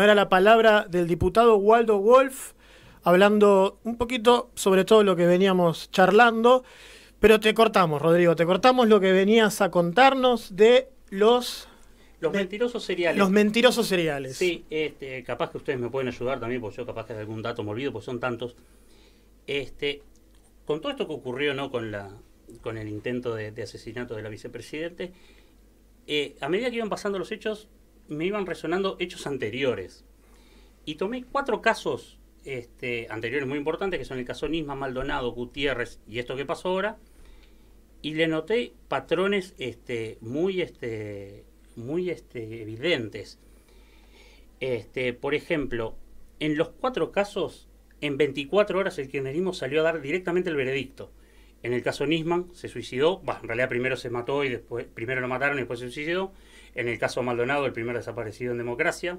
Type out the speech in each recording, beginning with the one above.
Era la palabra del diputado Waldo Wolf, hablando un poquito sobre todo lo que veníamos charlando, pero te cortamos, Rodrigo, te cortamos lo que venías a contarnos de los... Los mentirosos seriales Los mentirosos seriales Sí, este, capaz que ustedes me pueden ayudar también, porque yo capaz que algún dato me olvido, porque son tantos. Este, con todo esto que ocurrió ¿no? con, la, con el intento de, asesinato de la vicepresidente, eh, a medida que iban pasando los hechos, me iban resonando hechos anteriores. Y tomé cuatro casos este, anteriores muy importantes, que son el caso Nisman, Maldonado, Gutiérrez y esto que pasó ahora, y le noté patrones este, muy, este, muy este, evidentes. Este, por ejemplo, en los cuatro casos, en 24 horas el kirchnerismo salió a dar directamente el veredicto. En el caso Nisman se suicidó, en realidad primero se mató y después, primero lo mataron y después se suicidó. En el caso Maldonado, el primer desaparecido en democracia.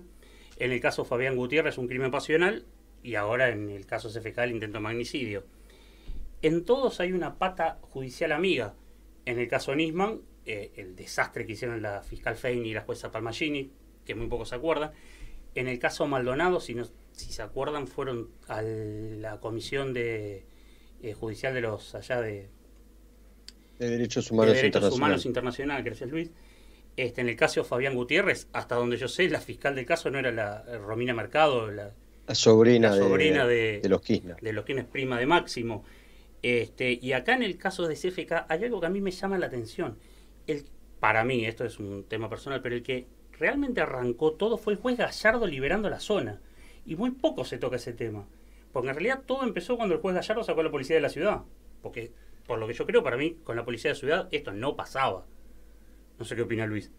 En el caso Fabián Gutiérrez, un crimen pasional. Y ahora en el caso CFK, el intento de magnicidio. En todos hay una pata judicial amiga. En el caso Nisman, eh, el desastre que hicieron la fiscal Fein y la jueza Palmagini, que muy pocos se acuerdan. En el caso Maldonado, si, se acuerdan, fueron a la comisión de, eh, judicial de los allá de, de Derechos Humanos, de Derechos Internacional. Humanos Internacional, Luis, este, en el caso de Fabián Gutiérrez, hasta donde yo sé, la fiscal del caso no era la eh, Romina Mercado, la, sobrina, de, los Kirchner. De los prima de Máximo. Este, y acá en el caso de CFK hay algo que a mí me llama la atención. El, para mí, esto es un tema personal, pero el que realmente arrancó todo fue el juez Gallardo liberando la zona. Y muy poco se toca ese tema. Porque en realidad todo empezó cuando el juez Gallardo sacó a la policía de la ciudad. Porque, por lo que yo creo, para mí, con la policía de la ciudad esto no pasaba. No sé qué opina Luis.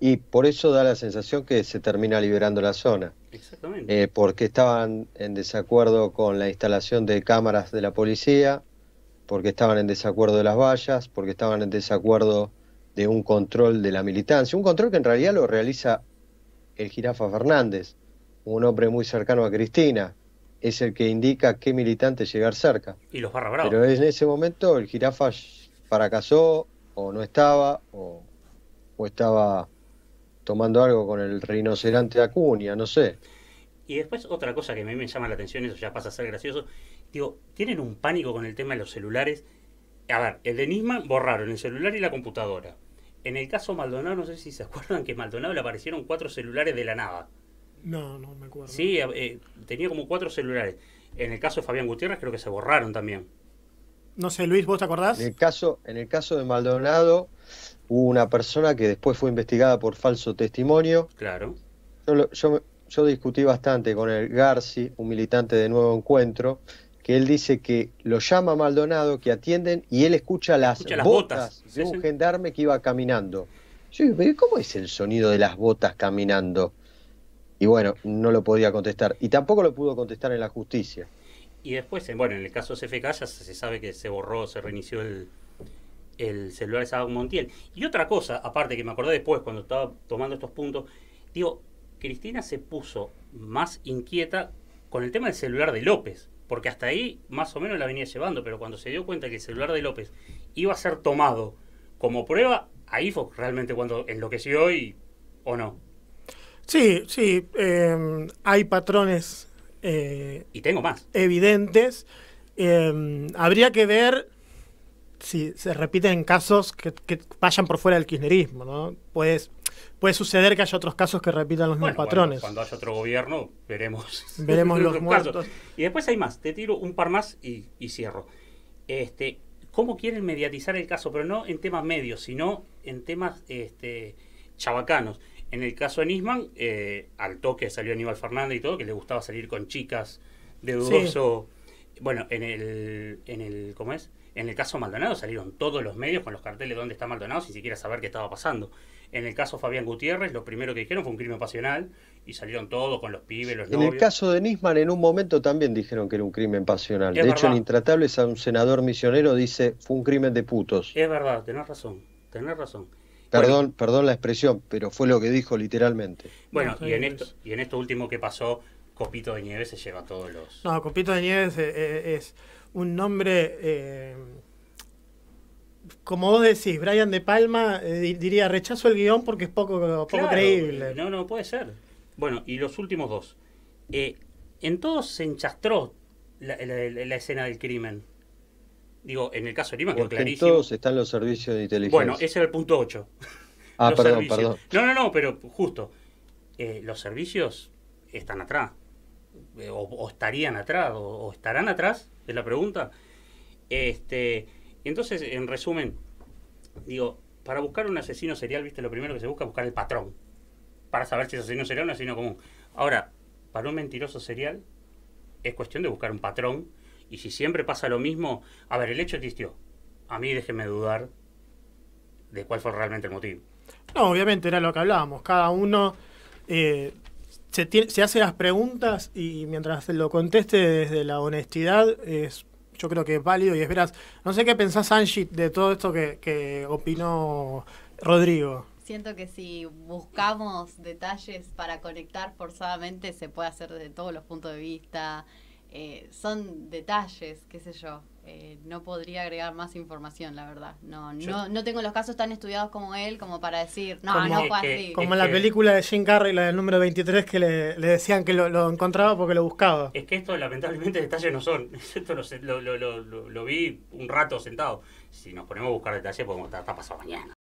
Y por eso da la sensación que se termina liberando la zona. Exactamente. Eh, porque estaban en desacuerdo con la instalación de cámaras de la policía, porque estaban en desacuerdo de las vallas, porque estaban en desacuerdo de un control de la militancia. Un control que en realidad lo realiza el Jirafa Fernández, un hombre muy cercano a Cristina. Es el que indica qué militante llegar cerca. Y los barra bravos. Pero en ese momento el Jirafa fracasó o no estaba, o, estaba tomando algo con el rinoceronte Acuña, no sé. Y después otra cosa que a mí me llama la atención, eso ya pasa a ser gracioso, digo, tienen un pánico con el tema de los celulares. A ver, el de Nisman borraron el celular y la computadora. En el caso Maldonado, no sé si se acuerdan que Maldonado le aparecieron cuatro celulares de la nada. No, no me acuerdo. Sí, eh, tenía como cuatro celulares. En el caso de Fabián Gutiérrez creo que se borraron también. No sé, Luis, ¿vos te acordás? En el caso, en el caso de Maldonado, hubo una persona que después fue investigada por falso testimonio. Claro. Yo, yo, discutí bastante con el Garci, un militante de Nuevo Encuentro, que él dice que lo llama Maldonado, que atienden y él escucha las, botas, de un gendarme que iba caminando. Yo dije, ¿cómo es el sonido de las botas caminando? Y bueno, no lo podía contestar. Y tampoco lo pudo contestar en la justicia y después, eh, bueno, en el caso CFK ya se sabe que se borró, se reinició el, el celular de Sábado Montiel. Y otra cosa, aparte que me acordé después cuando estaba tomando estos puntos, digo, Cristina se puso más inquieta con el tema del celular de López, porque hasta ahí más o menos la venía llevando, pero cuando se dio cuenta que el celular de López iba a ser tomado como prueba, ahí fue realmente cuando enloqueció y o no. Sí, sí, eh, hay patrones eh, y tengo más. Evidentes. Em, habría que ver si se repiten casos que, vayan por fuera del kirchnerismo, ¿no? puede suceder que haya otros casos que repitan los mismos patrones. Cuando, haya otro gobierno, veremos. Veremos los, muertos. Y después hay más. Te tiro un par más y, cierro. Este, ¿Cómo quieren mediatizar el caso? Pero no en temas medios, sino en temas este, chabacanos. En el caso de Nisman, eh, al toque salió Aníbal Fernández y todo, que le gustaba salir con chicas de dudoso. Bueno, en el, en el. ¿Cómo es? En el caso Maldonado salieron todos los medios con los carteles donde está Maldonado sin siquiera saber qué estaba pasando. En el caso Fabián Gutiérrez, lo primero que dijeron fue un crimen pasional y salieron todos con los pibes, los En el caso de Nisman, en un momento también dijeron que era un crimen pasional. de hecho, en Intratables, a un senador misionero dice fue un crimen de putos. Es verdad, tenés razón, tenés razón. Perdón, perdón la expresión, pero fue lo que dijo literalmente. Bueno, y en esto, último que pasó, Copito de Nieves se lleva todos los. No, Copito de Nieves eh, eh, es, un nombre. Eh, como vos decís, Brian De Palma diría rechazo el guión porque es poco, creíble. No, no, puede ser. Bueno, y los últimos dos. en todos se enchastró la escena del crimen. Digo, en el caso de Lima Porque clarísimo. todos están los servicios de inteligencia. Bueno, ese era el punto 8. Ah, perdón, perdón. No, no, no, pero justo. Eh, los servicios están atrás. Eh, o, estarían atrás, o, estarán atrás, es la pregunta. Este, entonces, en resumen, digo, para buscar un asesino serial, viste, lo primero que se busca es buscar el patrón. Para saber si es asesino serial o un asesino común. Ahora, para un mentiroso serial, es cuestión de buscar un patrón y si siempre pasa lo mismo, a ver, el hecho existió. A mí déjenme dudar de cuál fue realmente el motivo. No, obviamente era lo que hablábamos. Cada uno eh, se, hace las preguntas y mientras lo conteste desde la honestidad, es, yo creo que es válido y es veraz. No sé qué pensás, Angie, de todo esto que, que opinó Rodrigo. Siento que si buscamos detalles para conectar forzadamente, se puede hacer de todos los puntos de vista. Eh, son detalles, qué sé yo. Eh, no podría agregar más información, la verdad. No, no, no tengo los casos tan estudiados como él como para decir, no, como, no Como la película de Jim Carrey, la del número 23, que le, decían que lo, encontraba porque lo buscaba. Es que esto, lamentablemente, detalles no son. Esto lo, vi un rato sentado. Si nos ponemos a buscar detalles, podemos estar, pasado mañana.